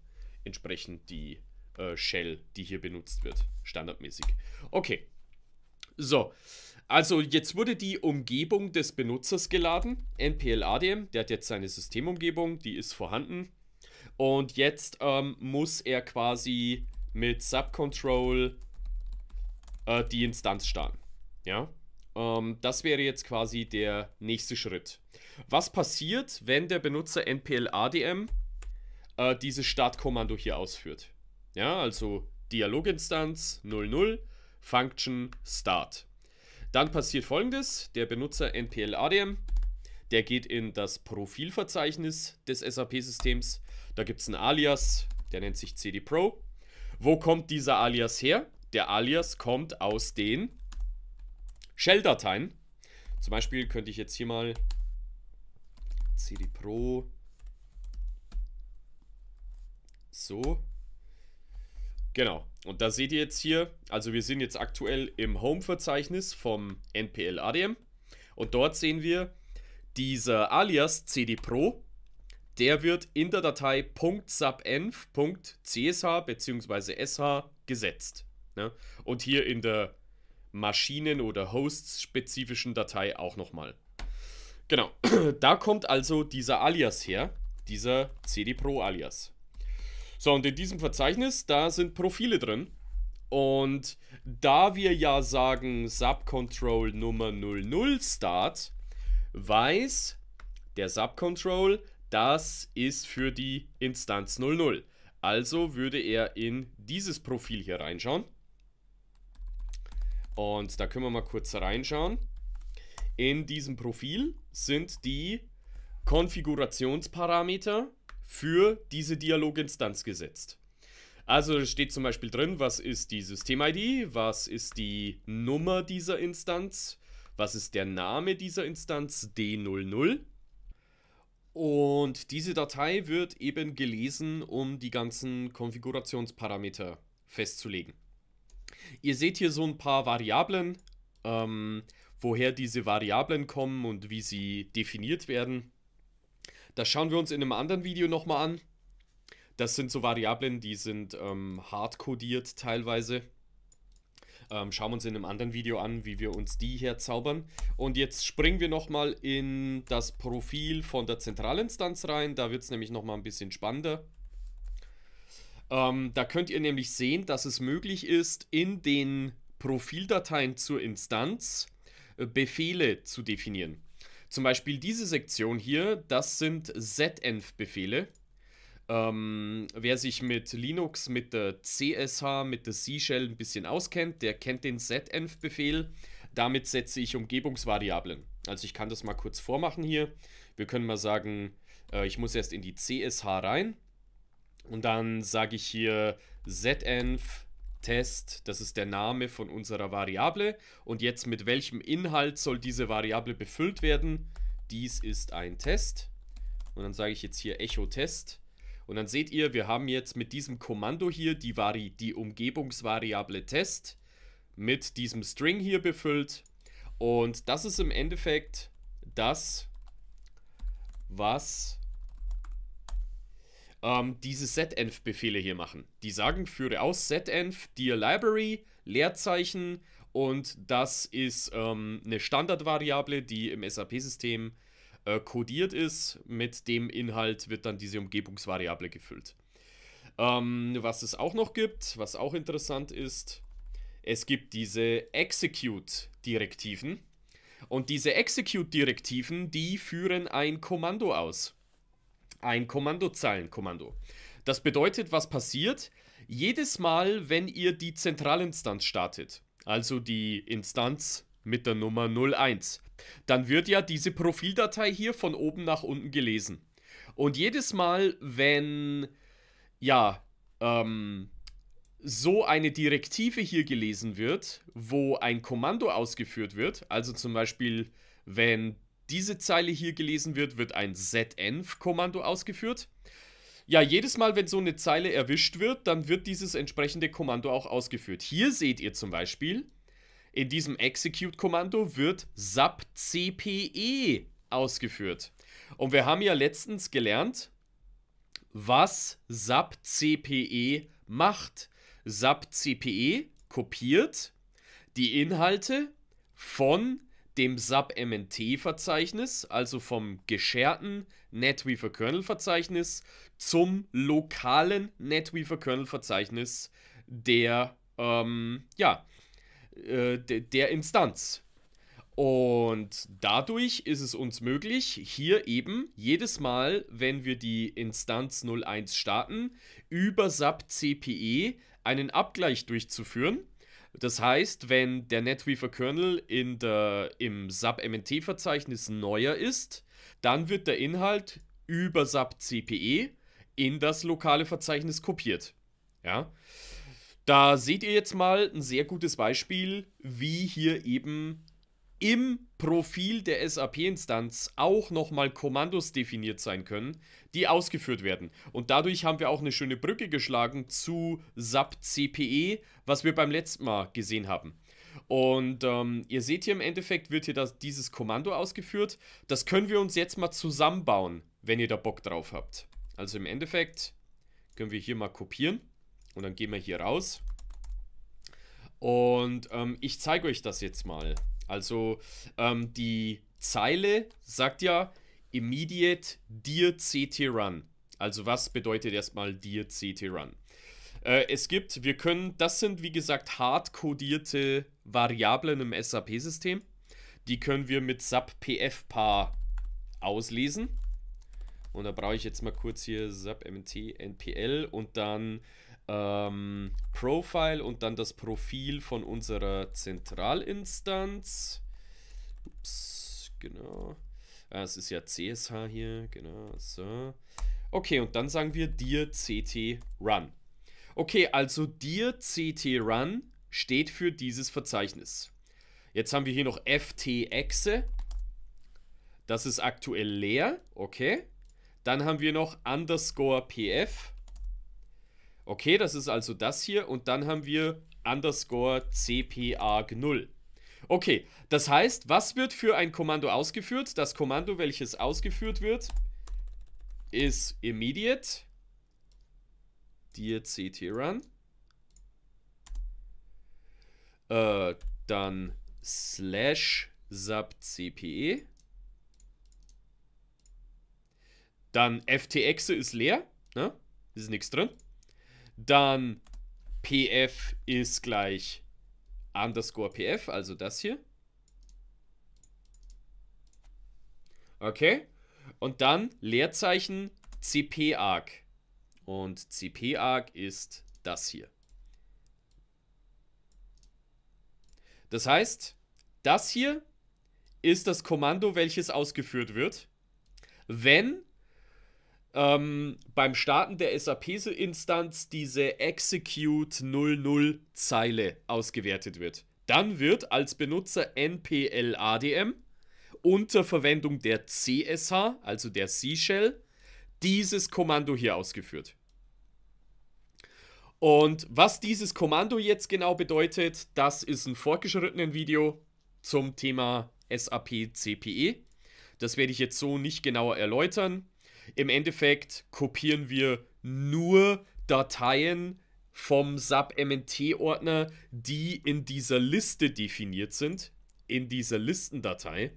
entsprechend die äh, Shell, die hier benutzt wird, standardmäßig. Okay, so. Also jetzt wurde die Umgebung des Benutzers geladen, NPL-ADM, der hat jetzt seine Systemumgebung, die ist vorhanden. Und jetzt ähm, muss er quasi mit Subcontrol äh, die Instanz starten. Ja, ähm, das wäre jetzt quasi der nächste Schritt. Was passiert, wenn der Benutzer NPL-ADM äh, dieses Startkommando hier ausführt. Ja, also Dialoginstanz 00 Function Start. Dann passiert folgendes: Der Benutzer NPL ADM, der geht in das Profilverzeichnis des SAP-Systems. Da gibt es einen Alias, der nennt sich CD Pro. Wo kommt dieser Alias her? Der Alias kommt aus den Shell-Dateien. Zum Beispiel könnte ich jetzt hier mal CD Pro so. Genau. Und da seht ihr jetzt hier, also wir sind jetzt aktuell im Home-Verzeichnis vom NPL ADM. Und dort sehen wir, dieser Alias CD Pro, der wird in der Datei .subenv.csh bzw. sh gesetzt. Ne? Und hier in der Maschinen- oder Hosts-spezifischen Datei auch nochmal. Genau, da kommt also dieser Alias her, dieser CD Pro Alias. So, und in diesem Verzeichnis, da sind Profile drin. Und da wir ja sagen Subcontrol Nummer 00 Start, weiß der Subcontrol, das ist für die Instanz 00. Also würde er in dieses Profil hier reinschauen. Und da können wir mal kurz reinschauen. In diesem Profil sind die Konfigurationsparameter für diese Dialoginstanz gesetzt. Also steht zum Beispiel drin, was ist die System-ID, was ist die Nummer dieser Instanz, was ist der Name dieser Instanz D00. Und diese Datei wird eben gelesen, um die ganzen Konfigurationsparameter festzulegen. Ihr seht hier so ein paar Variablen, ähm, woher diese Variablen kommen und wie sie definiert werden. Das schauen wir uns in einem anderen Video nochmal an. Das sind so Variablen, die sind ähm, hart codiert teilweise. Ähm, schauen wir uns in einem anderen Video an, wie wir uns die herzaubern. Und jetzt springen wir nochmal in das Profil von der Zentralinstanz rein. Da wird es nämlich nochmal ein bisschen spannender. Ähm, da könnt ihr nämlich sehen, dass es möglich ist, in den Profildateien zur Instanz äh, Befehle zu definieren. Zum Beispiel diese Sektion hier, das sind ZENV-Befehle. Ähm, wer sich mit Linux, mit der CSH, mit der C-Shell ein bisschen auskennt, der kennt den ZENV-Befehl. Damit setze ich Umgebungsvariablen. Also ich kann das mal kurz vormachen hier. Wir können mal sagen, äh, ich muss erst in die CSH rein. Und dann sage ich hier ZENV Test, das ist der Name von unserer Variable. Und jetzt mit welchem Inhalt soll diese Variable befüllt werden? Dies ist ein Test. Und dann sage ich jetzt hier Echo Test. Und dann seht ihr, wir haben jetzt mit diesem Kommando hier die, Vari die Umgebungsvariable Test mit diesem String hier befüllt. Und das ist im Endeffekt das, was ähm, diese setenv-Befehle hier machen. Die sagen, führe aus setenv dir Library, Leerzeichen und das ist ähm, eine Standardvariable, die im SAP-System äh, codiert ist. Mit dem Inhalt wird dann diese Umgebungsvariable gefüllt. Ähm, was es auch noch gibt, was auch interessant ist, es gibt diese Execute-Direktiven. Und diese Execute-Direktiven, die führen ein Kommando aus ein Kommandozeilenkommando. Das bedeutet, was passiert? Jedes Mal, wenn ihr die Zentralinstanz startet, also die Instanz mit der Nummer 01, dann wird ja diese Profildatei hier von oben nach unten gelesen. Und jedes Mal, wenn ja, ähm, so eine Direktive hier gelesen wird, wo ein Kommando ausgeführt wird, also zum Beispiel, wenn diese Zeile hier gelesen wird, wird ein ZENV-Kommando ausgeführt. Ja, jedes Mal, wenn so eine Zeile erwischt wird, dann wird dieses entsprechende Kommando auch ausgeführt. Hier seht ihr zum Beispiel, in diesem Execute-Kommando wird subcpe ausgeführt. Und wir haben ja letztens gelernt, was subcpe macht. subcpe kopiert die Inhalte von dem Sub-MNT-Verzeichnis, also vom gescherten NetWeaver-Kernel-Verzeichnis zum lokalen NetWeaver-Kernel-Verzeichnis der, ähm, ja, äh, der Instanz. Und dadurch ist es uns möglich, hier eben jedes Mal, wenn wir die Instanz 01 starten, über SAP CPE einen Abgleich durchzuführen das heißt, wenn der NetWeaver-Kernel in der, im sap mnt verzeichnis neuer ist, dann wird der Inhalt über sap cpe in das lokale Verzeichnis kopiert. Ja. Da seht ihr jetzt mal ein sehr gutes Beispiel, wie hier eben im Profil der SAP-Instanz auch nochmal Kommandos definiert sein können, die ausgeführt werden. Und dadurch haben wir auch eine schöne Brücke geschlagen zu SAP CPE, was wir beim letzten Mal gesehen haben. Und ähm, ihr seht hier im Endeffekt wird hier das, dieses Kommando ausgeführt. Das können wir uns jetzt mal zusammenbauen, wenn ihr da Bock drauf habt. Also im Endeffekt können wir hier mal kopieren und dann gehen wir hier raus. Und ähm, ich zeige euch das jetzt mal. Also ähm, die Zeile sagt ja immediate dir CT run. Also was bedeutet erstmal dir CT run? Äh, es gibt, wir können, das sind wie gesagt hart codierte Variablen im SAP-System. Die können wir mit sub-pf-paar auslesen. Und da brauche ich jetzt mal kurz hier sub-mt npl und dann ähm, Profile und dann das Profil von unserer Zentralinstanz. Ups, genau. Ah, es ist ja CSH hier, genau, so. Okay, und dann sagen wir dir CT Run. Okay, also dir CT Run steht für dieses Verzeichnis. Jetzt haben wir hier noch FT-Exe. Das ist aktuell leer, okay. Dann haben wir noch underscore PF. Okay, das ist also das hier und dann haben wir underscore cparg0. Okay, das heißt, was wird für ein Kommando ausgeführt? Das Kommando, welches ausgeführt wird, ist immediate dir ctrun äh, dann slash subcpe dann ftx ist leer, ne? ist nichts drin dann pf ist gleich underscore pf, also das hier. Okay. Und dann Leerzeichen cp-arg. Und cp-arg ist das hier. Das heißt, das hier ist das Kommando, welches ausgeführt wird, wenn ähm, beim Starten der SAP-Instanz diese Execute 00-Zeile ausgewertet wird. Dann wird als Benutzer NPLADM unter Verwendung der CSH, also der C-Shell, dieses Kommando hier ausgeführt. Und was dieses Kommando jetzt genau bedeutet, das ist ein fortgeschrittenen Video zum Thema SAP CPE. Das werde ich jetzt so nicht genauer erläutern im Endeffekt kopieren wir nur Dateien vom Sub-MNT-Ordner, die in dieser Liste definiert sind, in dieser Listendatei.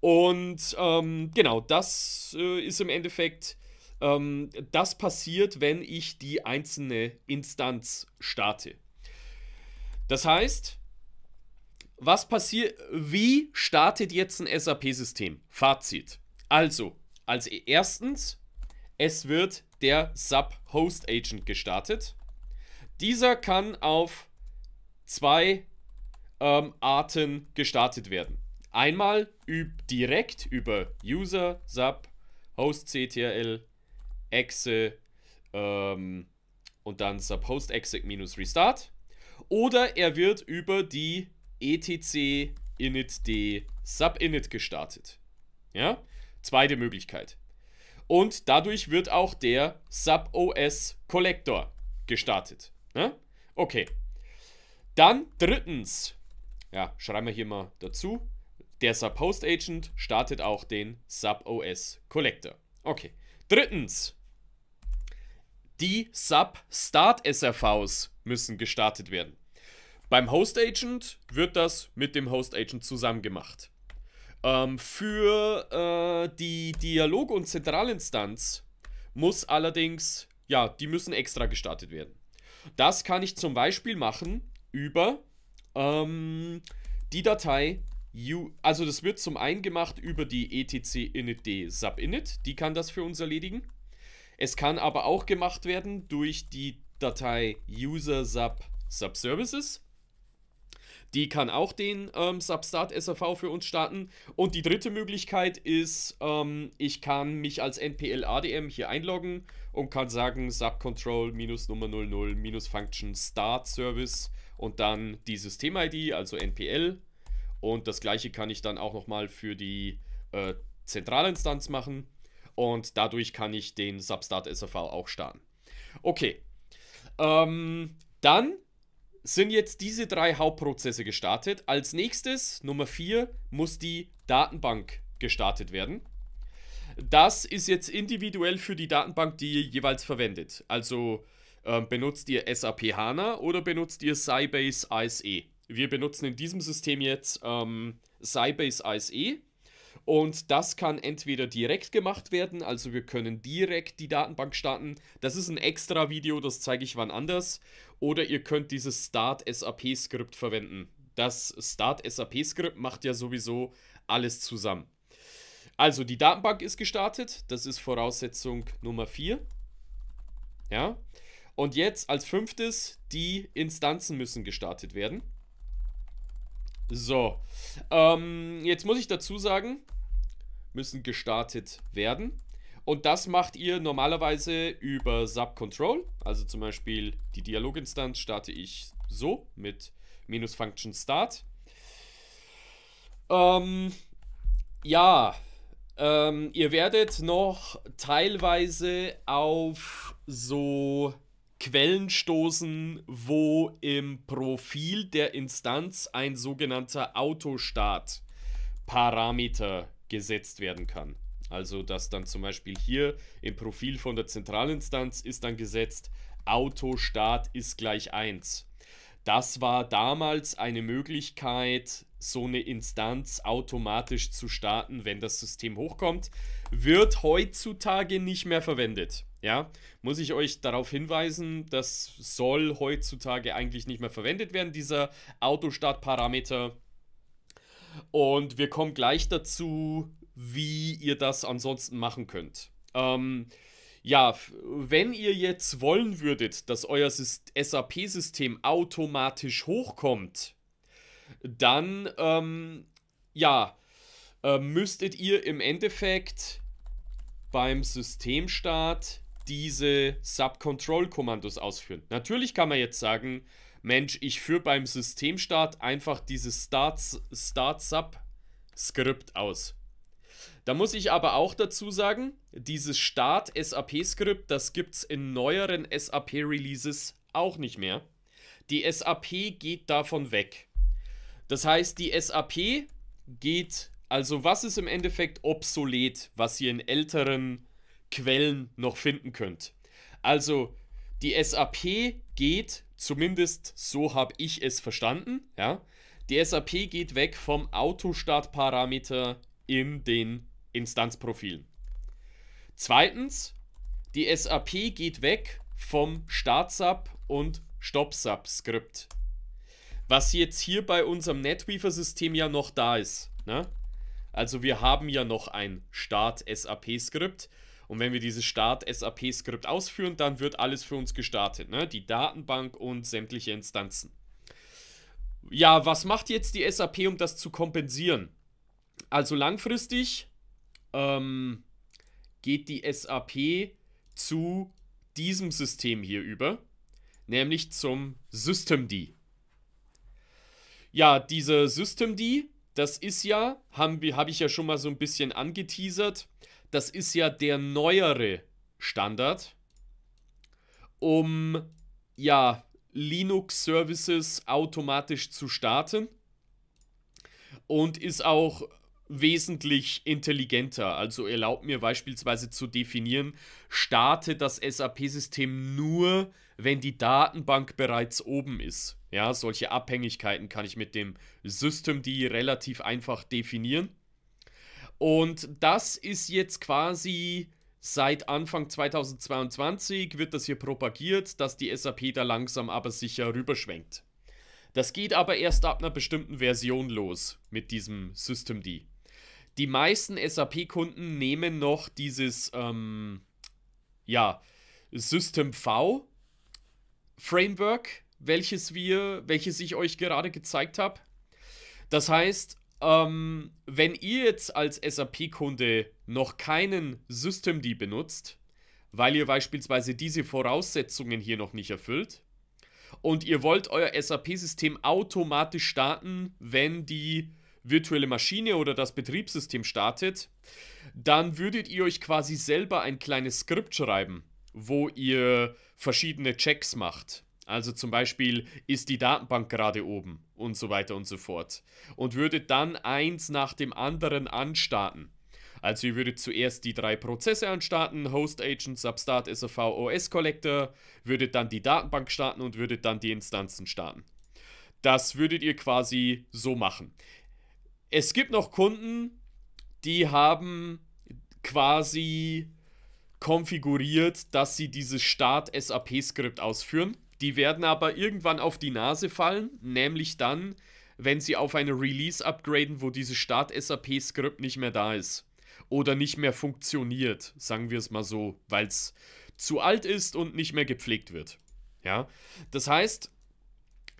Und ähm, genau, das äh, ist im Endeffekt, ähm, das passiert, wenn ich die einzelne Instanz starte. Das heißt, was passiert, wie startet jetzt ein SAP-System? Fazit. Also, als erstens, es wird der Sub-Host Agent gestartet. Dieser kann auf zwei ähm, Arten gestartet werden. Einmal üb direkt über User, Sub, Host CTRL, Exe ähm, und dann Sub Host Exec minus Restart. Oder er wird über die etc init, d, sub, init gestartet. Ja? Zweite Möglichkeit. Und dadurch wird auch der SubOS Collector gestartet. Ne? Okay. Dann drittens, ja, schreiben wir hier mal dazu, der Sub-Host Agent startet auch den SubOS Collector. Okay. Drittens, die Sub-Start-SRVs müssen gestartet werden. Beim Host Agent wird das mit dem Host Agent zusammen gemacht. Ähm, für äh, die Dialog- und Zentralinstanz muss allerdings, ja, die müssen extra gestartet werden. Das kann ich zum Beispiel machen über ähm, die Datei also das wird zum einen gemacht über die etc init subinit, die kann das für uns erledigen. Es kann aber auch gemacht werden durch die Datei user sub subservices. Die kann auch den ähm, Substart SRV für uns starten. Und die dritte Möglichkeit ist, ähm, ich kann mich als NPL ADM hier einloggen und kann sagen Subcontrol minus Nummer 00 minus Function Start Service und dann die System-ID, also NPL. Und das gleiche kann ich dann auch nochmal für die äh, Zentralinstanz machen. Und dadurch kann ich den Substart SRV auch starten. Okay. Ähm, dann sind jetzt diese drei Hauptprozesse gestartet. Als nächstes, Nummer 4, muss die Datenbank gestartet werden. Das ist jetzt individuell für die Datenbank, die ihr jeweils verwendet. Also äh, benutzt ihr SAP HANA oder benutzt ihr Sybase ISE? Wir benutzen in diesem System jetzt ähm, Sybase ISE. Und das kann entweder direkt gemacht werden, also wir können direkt die Datenbank starten. Das ist ein extra Video, das zeige ich wann anders. Oder ihr könnt dieses Start SAP Skript verwenden. Das Start SAP Skript macht ja sowieso alles zusammen. Also die Datenbank ist gestartet, das ist Voraussetzung Nummer 4. Ja? Und jetzt als fünftes, die Instanzen müssen gestartet werden. So, ähm, jetzt muss ich dazu sagen, müssen gestartet werden. Und das macht ihr normalerweise über Subcontrol. Also zum Beispiel die Dialoginstanz starte ich so mit minus Function Start. Ähm, ja, ähm, ihr werdet noch teilweise auf so Quellen stoßen, wo im Profil der Instanz ein sogenannter Autostart-Parameter gesetzt werden kann. Also, dass dann zum Beispiel hier im Profil von der Zentralinstanz ist dann gesetzt, Autostart ist gleich 1. Das war damals eine Möglichkeit, so eine Instanz automatisch zu starten, wenn das System hochkommt. Wird heutzutage nicht mehr verwendet. Ja, muss ich euch darauf hinweisen, das soll heutzutage eigentlich nicht mehr verwendet werden, dieser Autostart-Parameter. Und wir kommen gleich dazu, wie ihr das ansonsten machen könnt. Ähm, ja, wenn ihr jetzt wollen würdet, dass euer SAP-System automatisch hochkommt, dann ähm, ja, äh, müsstet ihr im Endeffekt beim Systemstart diese Subcontrol-Kommandos ausführen. Natürlich kann man jetzt sagen, Mensch, ich führe beim Systemstart einfach dieses Start-Sub-Skript aus. Da muss ich aber auch dazu sagen, dieses Start-SAP-Skript, das gibt es in neueren SAP-Releases auch nicht mehr. Die SAP geht davon weg. Das heißt, die SAP geht, also was ist im Endeffekt obsolet, was ihr in älteren Quellen noch finden könnt. Also die SAP geht Zumindest so habe ich es verstanden. Ja? Die SAP geht weg vom Autostartparameter in den Instanzprofilen. Zweitens, die SAP geht weg vom Startsub und stopsub skript Was jetzt hier bei unserem NetWeaver-System ja noch da ist. Ne? Also wir haben ja noch ein Start-SAP-Skript, und wenn wir dieses Start-SAP-Skript ausführen, dann wird alles für uns gestartet, ne? die Datenbank und sämtliche Instanzen. Ja, was macht jetzt die SAP, um das zu kompensieren? Also langfristig ähm, geht die SAP zu diesem System hier über, nämlich zum SystemD. Ja, diese SystemD, das ist ja, habe hab ich ja schon mal so ein bisschen angeteasert, das ist ja der neuere Standard, um ja Linux-Services automatisch zu starten und ist auch wesentlich intelligenter. Also erlaubt mir beispielsweise zu definieren, starte das SAP-System nur, wenn die Datenbank bereits oben ist. Ja, solche Abhängigkeiten kann ich mit dem Systemd relativ einfach definieren. Und das ist jetzt quasi seit Anfang 2022 wird das hier propagiert, dass die SAP da langsam aber sicher rüberschwenkt. Das geht aber erst ab einer bestimmten Version los mit diesem Systemd. Die meisten SAP-Kunden nehmen noch dieses ähm, ja, System V Framework, welches welches ich euch gerade gezeigt habe. Das heißt, ähm, wenn ihr jetzt als SAP-Kunde noch keinen Systemd benutzt, weil ihr beispielsweise diese Voraussetzungen hier noch nicht erfüllt und ihr wollt euer SAP-System automatisch starten, wenn die virtuelle Maschine oder das Betriebssystem startet, dann würdet ihr euch quasi selber ein kleines Skript schreiben, wo ihr verschiedene Checks macht. Also zum Beispiel ist die Datenbank gerade oben und so weiter und so fort. Und würde dann eins nach dem anderen anstarten. Also ihr würdet zuerst die drei Prozesse anstarten, Host Agent, Substart, SAV, OS Collector, würdet dann die Datenbank starten und würdet dann die Instanzen starten. Das würdet ihr quasi so machen. Es gibt noch Kunden, die haben quasi konfiguriert, dass sie dieses Start-SAP-Skript ausführen. Die werden aber irgendwann auf die Nase fallen, nämlich dann, wenn sie auf eine Release upgraden, wo dieses Start-SAP-Skript nicht mehr da ist. Oder nicht mehr funktioniert, sagen wir es mal so, weil es zu alt ist und nicht mehr gepflegt wird. Ja, das heißt,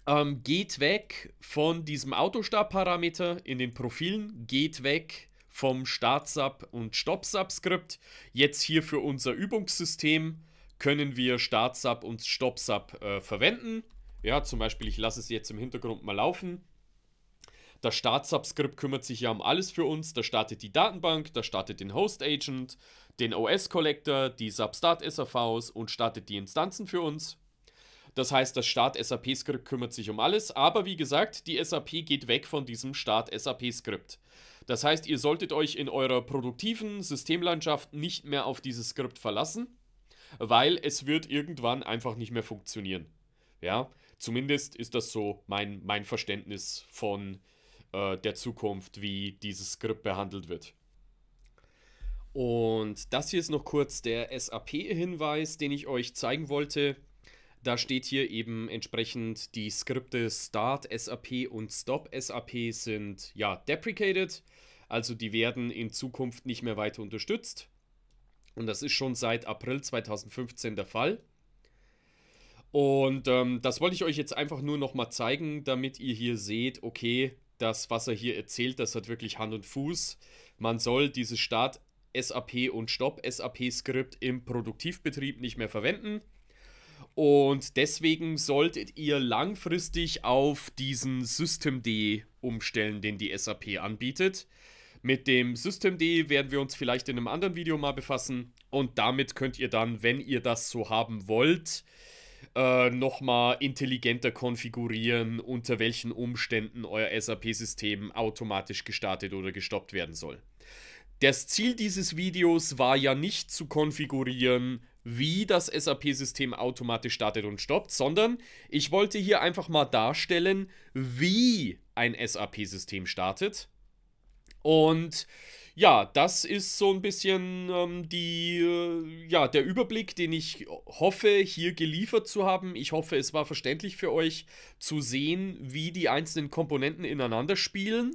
ähm, geht weg von diesem autostart parameter in den Profilen, geht weg vom Start-Sub und Stop-Sub-Skript. Jetzt hier für unser Übungssystem können wir Startsub und Stopsub äh, verwenden. Ja, zum Beispiel, ich lasse es jetzt im Hintergrund mal laufen. Das Startsub-Skript kümmert sich ja um alles für uns. Da startet die Datenbank, da startet den Host-Agent, den OS-Collector, die Substart-SAVs und startet die Instanzen für uns. Das heißt, das Start-SAP-Skript kümmert sich um alles, aber wie gesagt, die SAP geht weg von diesem Start-SAP-Skript. Das heißt, ihr solltet euch in eurer produktiven Systemlandschaft nicht mehr auf dieses Skript verlassen weil es wird irgendwann einfach nicht mehr funktionieren. Ja, zumindest ist das so mein, mein Verständnis von äh, der Zukunft, wie dieses Skript behandelt wird. Und das hier ist noch kurz der SAP-Hinweis, den ich euch zeigen wollte. Da steht hier eben entsprechend die Skripte Start SAP und Stop SAP sind ja deprecated, also die werden in Zukunft nicht mehr weiter unterstützt. Und das ist schon seit April 2015 der Fall. Und ähm, das wollte ich euch jetzt einfach nur nochmal zeigen, damit ihr hier seht, okay, das, was er hier erzählt, das hat wirklich Hand und Fuß. Man soll dieses Start SAP und stop SAP Skript im Produktivbetrieb nicht mehr verwenden. Und deswegen solltet ihr langfristig auf diesen Systemd umstellen, den die SAP anbietet. Mit dem Systemd werden wir uns vielleicht in einem anderen Video mal befassen. Und damit könnt ihr dann, wenn ihr das so haben wollt, äh, nochmal intelligenter konfigurieren, unter welchen Umständen euer SAP-System automatisch gestartet oder gestoppt werden soll. Das Ziel dieses Videos war ja nicht zu konfigurieren, wie das SAP-System automatisch startet und stoppt, sondern ich wollte hier einfach mal darstellen, wie ein SAP-System startet und ja, das ist so ein bisschen ähm, die, äh, ja, der Überblick, den ich hoffe, hier geliefert zu haben. Ich hoffe, es war verständlich für euch zu sehen, wie die einzelnen Komponenten ineinander spielen.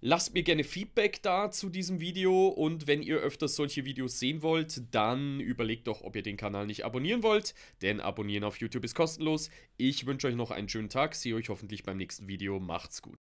Lasst mir gerne Feedback da zu diesem Video und wenn ihr öfters solche Videos sehen wollt, dann überlegt doch, ob ihr den Kanal nicht abonnieren wollt, denn abonnieren auf YouTube ist kostenlos. Ich wünsche euch noch einen schönen Tag, sehe euch hoffentlich beim nächsten Video, macht's gut.